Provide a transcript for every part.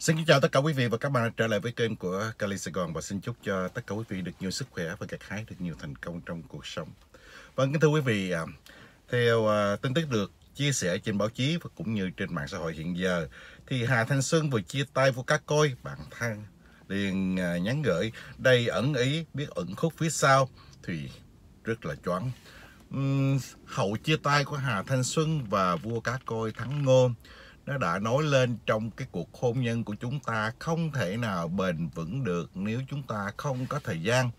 Xin kính chào tất cả quý vị và các bạn trở lại với kênh của Cali Sài Gòn và xin chúc cho tất cả quý vị được nhiều sức khỏe và gặt hái được nhiều thành công trong cuộc sống. Vâng, kính thưa quý vị, à, theo à, tin tức được chia sẻ trên báo chí và cũng như trên mạng xã hội hiện giờ, thì Hà Thanh Xuân vừa chia tay với cá coi bạn thân liền à, nhắn gửi đầy ẩn ý biết ẩn khúc phía sau thì rất là choáng hậu chia tay của Hà Thanh Xuân và vua cá coi Thắng Ngôn nó đã nói lên trong cái cuộc hôn nhân của chúng ta không thể nào bền vững được nếu chúng ta không có thời gian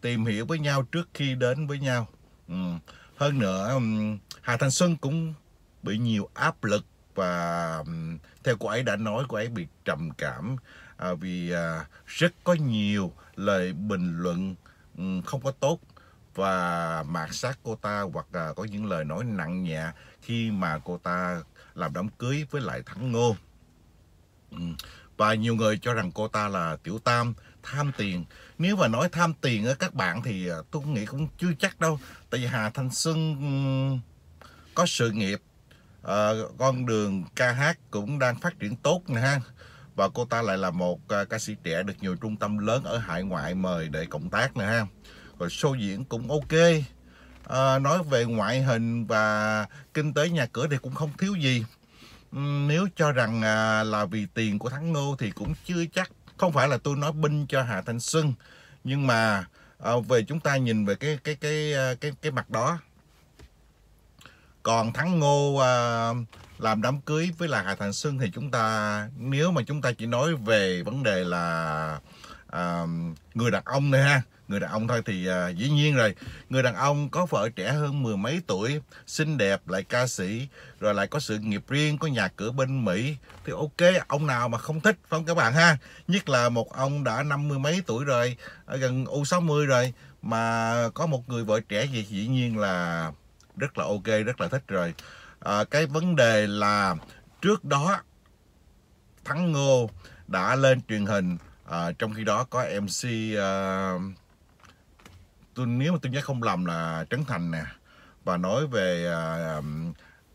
tìm hiểu với nhau trước khi đến với nhau ừ. hơn nữa ừ, hà thanh xuân cũng bị nhiều áp lực và ừ, theo cô ấy đã nói cô ấy bị trầm cảm à, vì à, rất có nhiều lời bình luận không có tốt và mạt sát cô ta hoặc là có những lời nói nặng nhẹ khi mà cô ta làm đám cưới với lại thắng ngô ừ, và nhiều người cho rằng cô ta là tiểu tam tham tiền nếu mà nói tham tiền á các bạn thì à, tôi nghĩ cũng chưa chắc đâu tại vì hà thanh xuân ừ, có sự nghiệp à, con đường ca hát cũng đang phát triển tốt nè ha và cô ta lại là một à, ca sĩ trẻ được nhiều trung tâm lớn ở hải ngoại mời để cộng tác nè ha rồi show diễn cũng ok à, nói về ngoại hình và kinh tế nhà cửa thì cũng không thiếu gì ừ, nếu cho rằng à, là vì tiền của thắng ngô thì cũng chưa chắc không phải là tôi nói binh cho hà thanh xuân nhưng mà à, về chúng ta nhìn về cái cái cái cái ờ, cái, cái mặt đó còn thắng ngô à, làm đám cưới với là hà Thanh xuân thì chúng ta nếu mà chúng ta chỉ nói về vấn đề là người đàn ông này ha người đàn ông thôi thì à, dĩ nhiên rồi người đàn ông có vợ trẻ hơn mười mấy tuổi xinh đẹp lại ca sĩ rồi lại có sự nghiệp riêng có nhà cửa bên mỹ thì ok ông nào mà không thích phải không các bạn ha nhất là một ông đã năm mươi mấy tuổi rồi ở à, gần u 60 rồi mà có một người vợ trẻ thì dĩ nhiên là rất là ok rất là thích rồi à, cái vấn đề là trước đó thắng ngô đã lên truyền hình à, trong khi đó có mc à, tôi nếu mà tôi nhớ không lầm là trấn thành nè và nói về à,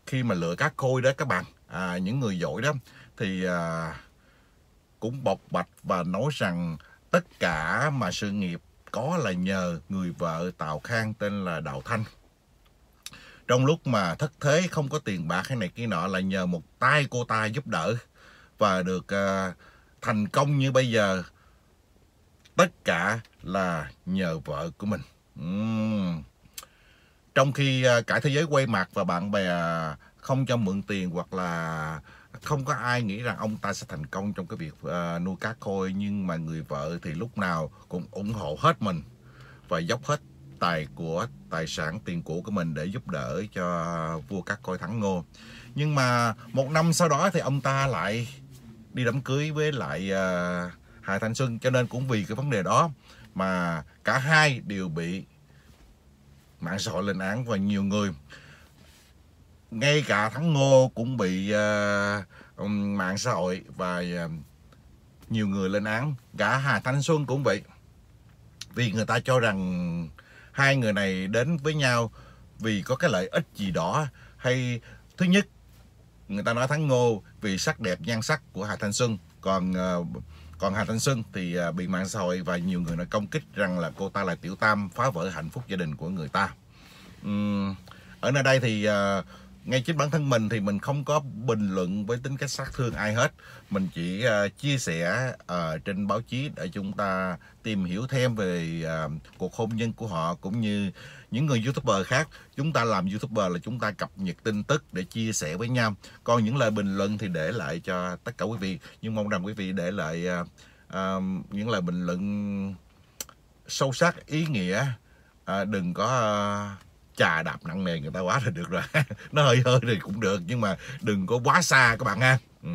khi mà lựa cá khôi đó các bạn à, những người giỏi đó thì à, cũng bộc bạch và nói rằng tất cả mà sự nghiệp có là nhờ người vợ Tào Khang tên là Đào Thanh. Trong lúc mà thất thế không có tiền bạc hay này kia nọ là nhờ một tay cô ta giúp đỡ và được uh, thành công như bây giờ tất cả là nhờ vợ của mình uhm. trong khi à, cả thế giới quay mặt và bạn bè không cho mượn tiền hoặc là không có ai nghĩ rằng ông ta sẽ thành công trong cái việc uh, nuôi cá khôi nhưng mà người vợ thì lúc nào cũng ủng hộ hết mình và dốc hết tài của tài sản tiền của của mình để giúp đỡ cho vua cá khôi thắng ngô nhưng mà một năm sau đó thì ông ta lại đi đám cưới với lại uh, Hà Thanh Xuân cho nên cũng vì cái vấn đề đó mà cả hai đều bị mạng xã hội lên án và nhiều người ngay cả thắng ngô cũng bị uh, mạng xã hội và uh, nhiều người lên án cả hà thanh xuân cũng vậy vì người ta cho rằng hai người này đến với nhau vì có cái lợi ích gì đó hay thứ nhất người ta nói thắng Ngô vì sắc đẹp nhan sắc của Hà Thanh Xuân còn ờ, còn Hà Thanh Xuân thì ờ, bị mạng xã hội và nhiều người nói công kích rằng là cô ta là tiểu tam phá vỡ hạnh phúc gia đình của người ta. ở nơi đây thì uh, ngay chính bản thân mình thì mình không có bình luận với tính cách sát thương ai hết mình chỉ uh, chia sẻ uh, trên báo chí để chúng ta tìm hiểu thêm về uh, cuộc hôn nhân của họ cũng như những người youtuber khác chúng ta làm youtuber là chúng ta cập nhật tin tức để chia sẻ với nhau còn những lời bình luận thì để lại cho tất cả quý vị nhưng mong rằng quý vị để lại uh, uh, những lời bình luận sâu sắc ý nghĩa uh, đừng có uh, chà đạp nặng nề người ta quá thì được rồi nó hơi hơi thì cũng được nhưng mà đừng có quá xa các bạn ha ừ.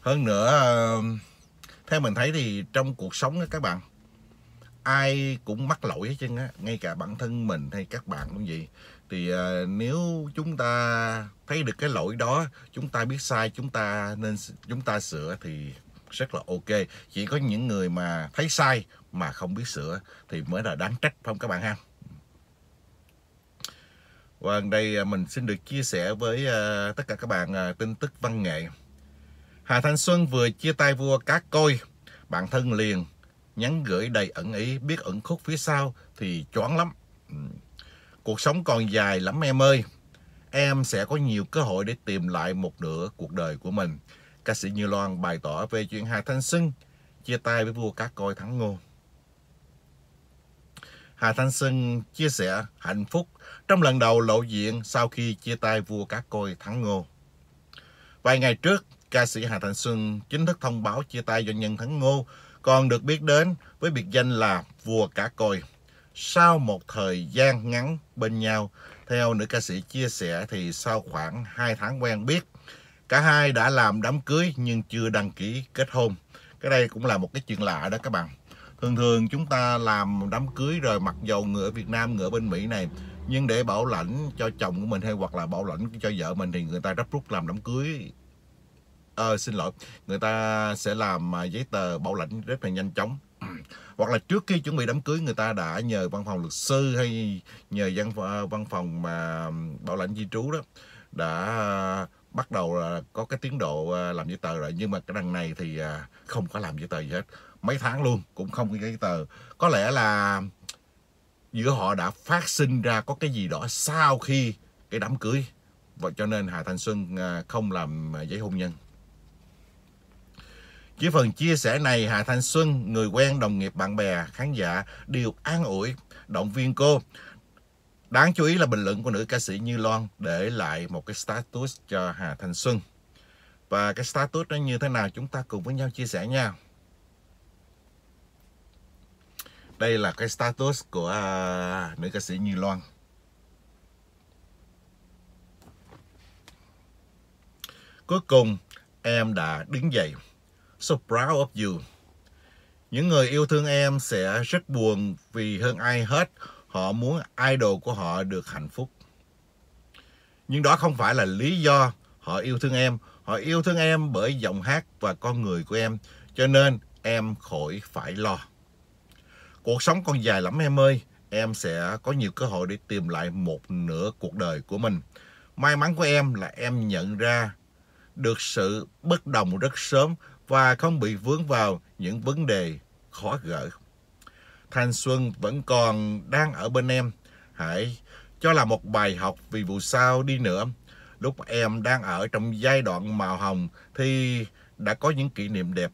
hơn nữa ờ, theo mình thấy thì trong cuộc sống đó các bạn ai cũng mắc lỗi hết trơn á ngay cả bản thân mình hay các bạn cũng vậy thì uh, nếu chúng ta thấy được cái lỗi đó chúng ta biết sai chúng ta nên chúng ta sửa thì rất là ok chỉ có những người mà thấy sai mà không biết sửa thì mới là đáng trách phải không các bạn ha và vâng, đây à, mình xin được chia sẻ với à, tất cả các bạn à, tin tức văn nghệ Hà Thanh Xuân vừa chia tay vua cá coi, bạn thân liền nhắn gửi đầy ẩn ý biết ẩn khúc phía sau thì choáng lắm ừ. cuộc sống còn dài lắm em ơi em sẽ có nhiều cơ hội để tìm lại một nửa cuộc đời của mình ca sĩ Như Loan bày tỏ về chuyện Hà Thanh Xuân chia tay với vua cá coi Thắng Ngô. Hà Thanh Sưng chia sẻ hạnh phúc trong lần đầu lộ diện sau khi chia tay vua cá côi Thắng Ngô. Vài ngày trước, ca sĩ Hà Thanh Xuân chính thức thông báo chia tay doanh nhân Thắng Ngô, còn được biết đến với biệt danh là Vua Cá Côi. Sau một thời gian ngắn bên nhau, theo nữ ca sĩ chia sẻ thì sau khoảng 2 tháng quen biết, cả hai đã làm đám cưới nhưng chưa đăng ký kết hôn. Cái đây cũng là một cái chuyện lạ đó các bạn thường thường chúng ta làm đám cưới rồi mặc dầu người ở Việt Nam người bên Mỹ này nhưng để bảo lãnh cho chồng của mình hay hoặc là bảo lãnh cho vợ mình thì người ta rắp rút làm đám cưới à, xin lỗi người ta sẽ làm à, giấy tờ bảo lãnh rất là nhanh chóng hoặc là trước khi chuẩn bị đám cưới người ta đã nhờ văn phòng luật sư hay nhờ văn à, văn phòng mà bảo lãnh di trú đó đã bắt đầu có cái tiến độ à, làm giấy tờ rồi nhưng mà cái đằng này thì không có làm giấy tờ gì hết mấy tháng luôn cũng không có giấy tờ có lẽ là giữa họ đã phát sinh ra có cái gì đó sau khi cái đám cưới và cho nên Hà Thanh Xuân à, không làm giấy hôn nhân chỉ phần chia sẻ này Hà Thanh Xuân, người quen, đồng nghiệp, bạn bè, khán giả đều an ủi, động viên cô. Đáng chú ý là bình luận của nữ ca sĩ Như Loan để lại một cái status cho Hà Thanh Xuân. Và cái status nó như thế nào chúng ta cùng với nhau chia sẻ nha. Đây là cái status của uh, nữ ca sĩ Như Loan Cuối cùng em đã đứng dậy So proud of you Những người yêu thương em sẽ rất buồn Vì hơn ai hết Họ muốn idol của họ được hạnh phúc Nhưng đó không phải là lý do Họ yêu thương em Họ yêu thương em bởi giọng hát và con người của em Cho nên em khỏi phải lo Cuộc sống còn dài lắm em ơi, em sẽ có nhiều cơ hội để tìm lại một nửa cuộc đời của mình. May mắn của em là em nhận ra được sự bất đồng rất sớm và không bị vướng vào những vấn đề khó gỡ. Thanh xuân vẫn còn đang ở bên em. Hãy cho là một bài học vì vụ sao đi nữa. Lúc em đang ở trong giai đoạn màu hồng thì đã có những kỷ niệm đẹp.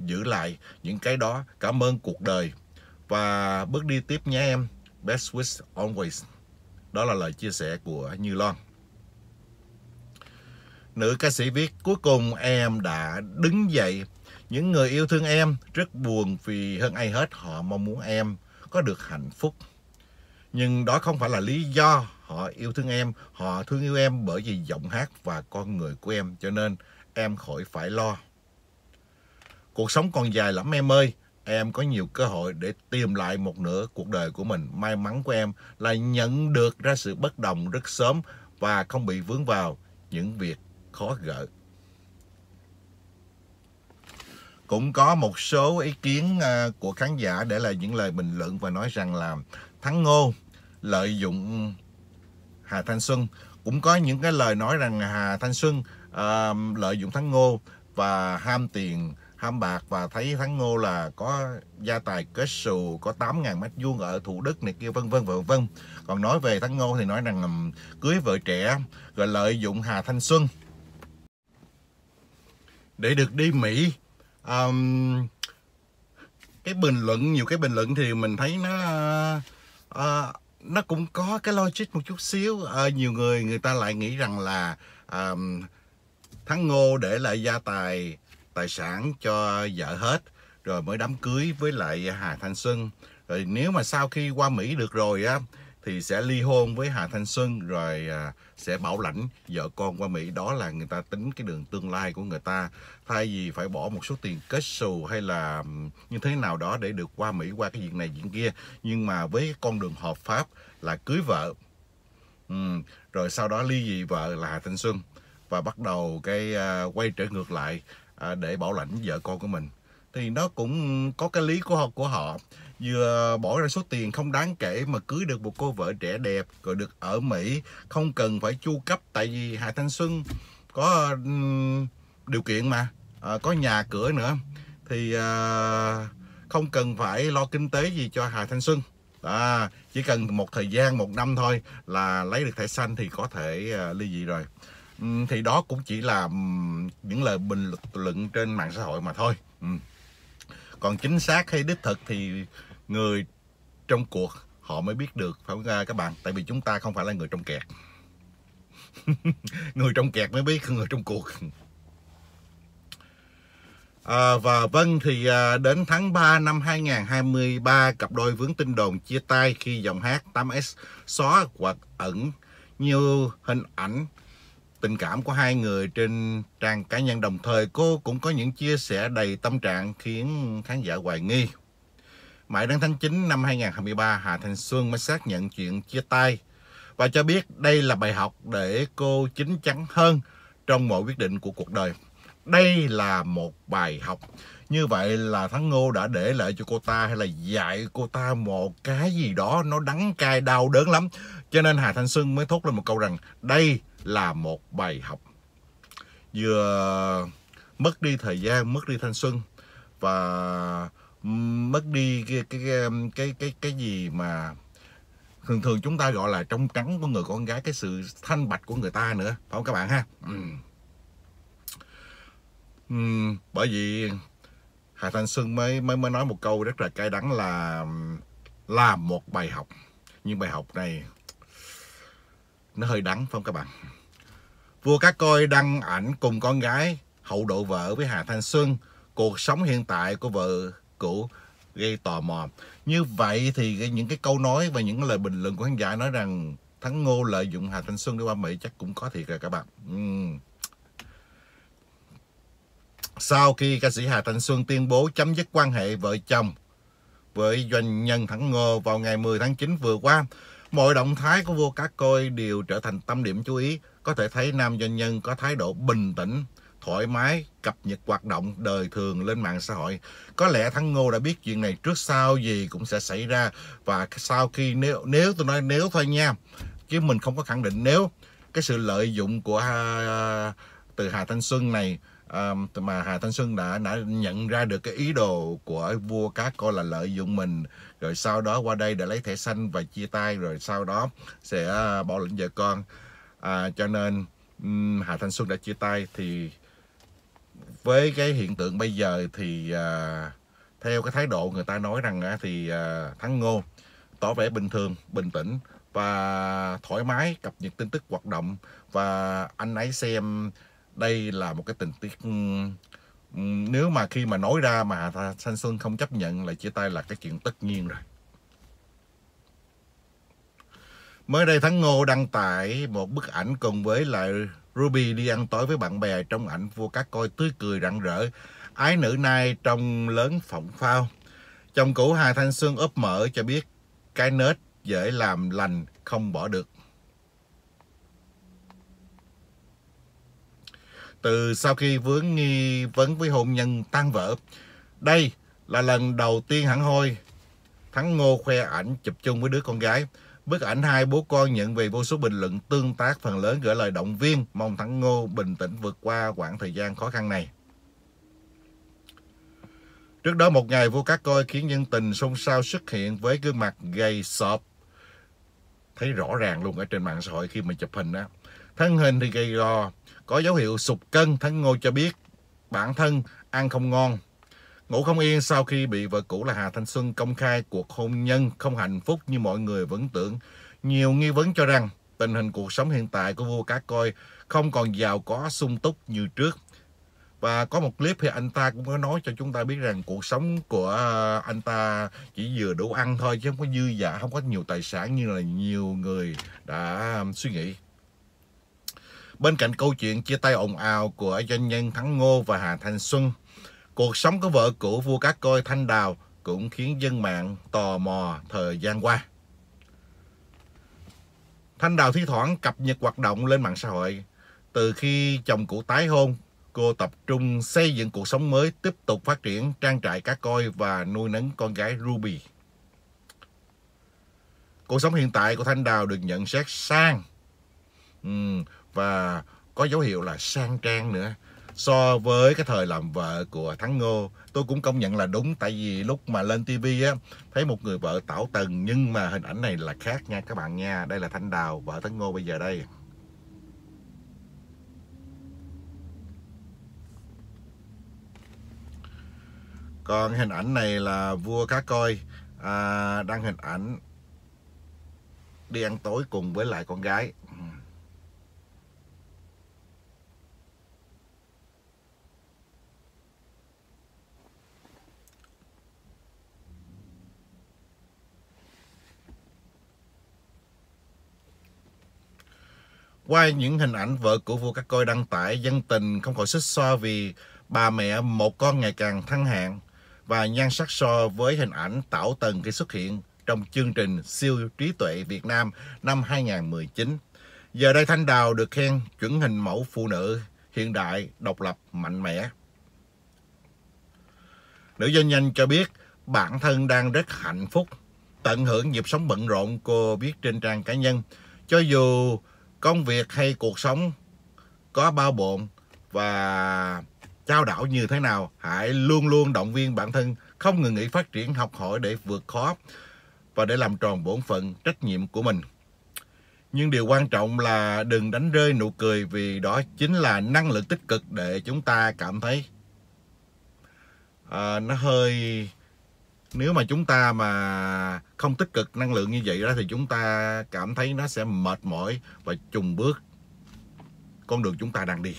Giữ lại những cái đó. Cảm ơn cuộc đời và bước đi tiếp nhé em best wish always đó là lời chia sẻ của Như Loan nữ ca sĩ viết cuối cùng em đã đứng dậy những người yêu thương em rất buồn vì hơn ai hết họ mong muốn em có được hạnh phúc nhưng đó không phải là lý do họ yêu thương em họ thương yêu em bởi vì giọng hát và con người của em cho nên em khỏi phải lo cuộc sống còn dài lắm em ơi em có nhiều cơ hội để tìm lại một nửa cuộc đời của mình. May mắn của em là nhận được ra sự bất đồng rất sớm và không bị vướng vào những việc khó gỡ. Cũng có một số ý kiến à, của khán giả để lại những lời bình luận và nói rằng là Thắng Ngô lợi dụng Hà Thanh Xuân. Cũng có những cái lời nói rằng Hà Thanh Xuân uh, lợi dụng Thắng Ngô và ham tiền ham bạc và thấy thắng ngô là có gia tài kết sù có 8.000 mét vuông ở thủ đức này kia vân vân vân vân còn nói về thắng ngô thì nói rằng cưới vợ trẻ rồi lợi dụng hà thanh xuân để được đi mỹ um, cái bình luận nhiều cái bình luận thì mình thấy nó uh, nó cũng có cái logic một chút xíu uh, nhiều người người ta lại nghĩ rằng là um, thắng ngô để lại gia tài tài sản cho vợ hết rồi mới đám cưới với lại Hà Thanh Xuân rồi nếu mà sau khi qua Mỹ được rồi á thì sẽ ly hôn với Hà Thanh Xuân rồi à, sẽ bảo lãnh vợ con qua Mỹ đó là người ta tính cái đường tương lai của người ta thay vì phải bỏ một số tiền kết xù hay là như thế nào đó để được qua Mỹ qua cái việc này chuyện kia nhưng mà với con đường hợp pháp là cưới vợ ừ. rồi sau đó ly dị vợ là Hà Thanh Xuân và bắt đầu cái uh, quay trở ngược lại à, để bảo lãnh vợ con của mình thì nó cũng có cái lý của họ của họ vừa bỏ ra số tiền không đáng kể mà cưới được một cô vợ trẻ đẹp rồi được ở Mỹ không cần phải chu cấp tại vì Hà Thanh Xuân có điều kiện mà à, có nhà cửa nữa thì à, không cần phải lo kinh tế gì cho Hà Thanh Xuân à, chỉ cần một thời gian một năm thôi là lấy được thẻ xanh thì có thể à, ly dị rồi Ừ, thì đó cũng chỉ là những lời bình luận trên mạng xã hội mà thôi ừ. còn chính xác hay đích thực thì người trong cuộc họ mới biết được phải không à, các bạn tại vì chúng ta không phải là người trong kẹt người trong kẹt mới biết người trong cuộc à, và vâng thì à, đến tháng 3 năm 2023 cặp đôi vướng tin đồn chia tay khi giọng hát 8S xóa hoặc ẩn nhiều hình ảnh tình cảm của hai người trên trang cá nhân đồng thời cô cũng có những chia sẻ đầy tâm trạng khiến khán giả hoài nghi. Mãi đến tháng 9 năm 2023, Hà Thanh Xuân mới xác nhận chuyện chia tay và cho biết đây là bài học để cô chín chắn hơn trong mọi quyết định của cuộc đời. Đây là một bài học. Như vậy là Thắng Ngô đã để lại cho cô ta hay là dạy cô ta một cái gì đó nó đắng cay đau đớn lắm. Cho nên Hà Thanh Xuân mới thốt lên một câu rằng đây là một bài học vừa mất đi thời gian mất đi thanh xuân và mất đi cái cái cái cái, cái gì mà thường thường chúng ta gọi là trong trắng của người con gái cái sự thanh bạch của người ta nữa phải không các bạn ha ừ. Ừ, bởi vì Hà Thanh Xuân mới mới mới nói một câu rất là cay đắng là là một bài học nhưng bài học này nó hơi đắng phải không các bạn vua cá coi đăng ảnh cùng con gái hậu độ vợ với hà thanh xuân cuộc sống hiện tại của vợ cũ gây tò mò như vậy thì những cái câu nói và những lời bình luận của khán giả nói rằng thắng ngô lợi dụng hà thanh xuân để qua mỹ chắc cũng có thiệt rồi các bạn sau khi ca sĩ hà thanh xuân tuyên bố chấm dứt quan hệ vợ chồng với doanh nhân thắng ngô vào ngày 10 tháng 9 vừa qua Mọi động thái của vua cá coi đều trở thành tâm điểm chú ý. Có thể thấy nam doanh nhân có thái độ bình tĩnh, thoải mái, cập nhật hoạt động đời thường lên mạng xã hội. Có lẽ thằng Ngô đã biết chuyện này trước sau gì cũng sẽ xảy ra. Và sau khi nếu, nếu tôi nói nếu thôi nha, chứ mình không có khẳng định nếu cái sự lợi dụng của uh, từ Hà Thanh Xuân này à, mà Hà Thanh Xuân đã, đã nhận ra được cái ý đồ của vua cá coi là lợi dụng mình rồi sau đó qua đây để lấy thẻ xanh và chia tay rồi sau đó sẽ ờ, bỏ lĩnh vợ con à, cho nên um, Hà Thanh Xuân đã chia tay thì với cái hiện tượng bây giờ thì à, theo cái thái độ người ta nói rằng à, thì à, Thắng Ngô tỏ vẻ bình thường bình tĩnh và thoải mái cập nhật tin tức hoạt động và anh ấy xem đây là một cái tình tiết nếu mà khi mà nói ra mà thanh xuân không chấp nhận là chia tay là cái chuyện tất nhiên rồi mới đây thắng ngô đăng tải một bức ảnh cùng với lại Ruby đi ăn tối với bạn bè trong ảnh vua các coi tươi cười rạng rỡ ái nữ nai trong lớn phỏng phao chồng cũ Hà Thanh xuân ốp mở cho biết cái nết dễ làm lành không bỏ được từ sau khi vướng nghi vấn với hôn nhân tan vỡ. Đây là lần đầu tiên hẳn hoi Thắng Ngô khoe ảnh chụp chung với đứa con gái. Bức ảnh hai bố con nhận về vô số bình luận tương tác phần lớn gửi lời động viên mong Thắng Ngô bình tĩnh vượt qua quãng thời gian khó khăn này. Trước đó một ngày vua cá coi khiến nhân tình xôn xao xuất hiện với gương mặt gầy sọp. Thấy rõ ràng luôn ở trên mạng xã hội khi mà chụp hình á. Thân hình thì gầy gò, có dấu hiệu sụt cân thân ngôi cho biết bản thân ăn không ngon. Ngủ không yên sau khi bị vợ cũ là Hà Thanh Xuân công khai cuộc hôn nhân không hạnh phúc như mọi người vẫn tưởng. Nhiều nghi vấn cho rằng tình hình cuộc sống hiện tại của vua cá coi không còn giàu có sung túc như trước. Và có một clip thì anh ta cũng có nói cho chúng ta biết rằng cuộc sống của à, anh ta chỉ vừa đủ ăn thôi chứ không có dư giả, không có nhiều tài sản như là nhiều người đã à, suy nghĩ. Bên cạnh câu chuyện chia tay ồn ào của doanh nhân Thắng Ngô và Hà Thanh Xuân, cuộc sống của vợ cũ vua cá coi Thanh Đào cũng khiến dân mạng tò mò thời gian qua. Thanh Đào thi thoảng cập nhật hoạt động lên mạng xã hội. Từ khi chồng cũ tái hôn, cô tập trung xây dựng cuộc sống mới, tiếp tục phát triển trang trại cá coi và nuôi nấng con gái Ruby. Cuộc sống hiện tại của Thanh Đào được nhận xét sang. Uhm, và có dấu hiệu là sang trang nữa so với cái thời làm vợ của Thắng Ngô tôi cũng công nhận là đúng tại vì lúc mà lên TV á thấy một người vợ tảo tần nhưng mà hình ảnh này là khác nha các bạn nha đây là Thanh Đào vợ Thắng Ngô bây giờ đây còn hình ảnh này là vua cá coi à, đăng hình ảnh đi ăn tối cùng với lại con gái Qua những hình ảnh vợ của vua các coi đăng tải, dân tình không khỏi xích xoa vì bà mẹ một con ngày càng thăng hạng và nhan sắc so với hình ảnh Tảo Tần khi xuất hiện trong chương trình Siêu Trí Tuệ Việt Nam năm 2019. Giờ đây Thanh Đào được khen chuẩn hình mẫu phụ nữ hiện đại, độc lập, mạnh mẽ. Nữ doanh nhân cho biết bản thân đang rất hạnh phúc, tận hưởng nhịp sống bận rộn cô viết trên trang cá nhân. Cho dù công việc hay cuộc sống có bao bộn và trao đảo như thế nào hãy luôn luôn động viên bản thân không ngừng nghỉ phát triển học hỏi để vượt khó và để làm tròn bổn phận trách nhiệm của mình nhưng điều quan trọng là đừng đánh rơi nụ cười vì đó chính là năng lực tích cực để chúng ta cảm thấy à, nó hơi nếu mà chúng ta mà không tích cực năng lượng như vậy đó thì chúng ta cảm thấy nó sẽ mệt mỏi và trùng bước con đường chúng ta đang đi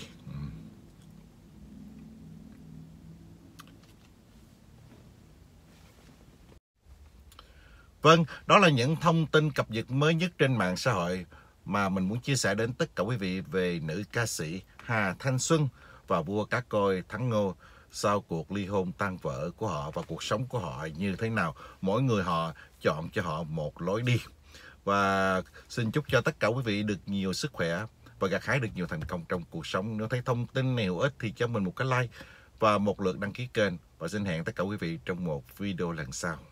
Vâng, đó là những thông tin cập nhật mới nhất trên mạng xã hội mà mình muốn chia sẻ đến tất cả quý vị về nữ ca sĩ Hà Thanh Xuân và vua cá coi Thắng Ngô sau cuộc ly hôn tan vỡ của họ và cuộc sống của họ như thế nào. Mỗi người họ chọn cho họ một lối đi. Và xin chúc cho tất cả quý vị được nhiều sức khỏe và gặt hái được nhiều thành công trong cuộc sống. Nếu thấy thông tin này hữu ích thì cho mình một cái like và một lượt đăng ký kênh. Và xin hẹn tất cả quý vị trong một video lần sau.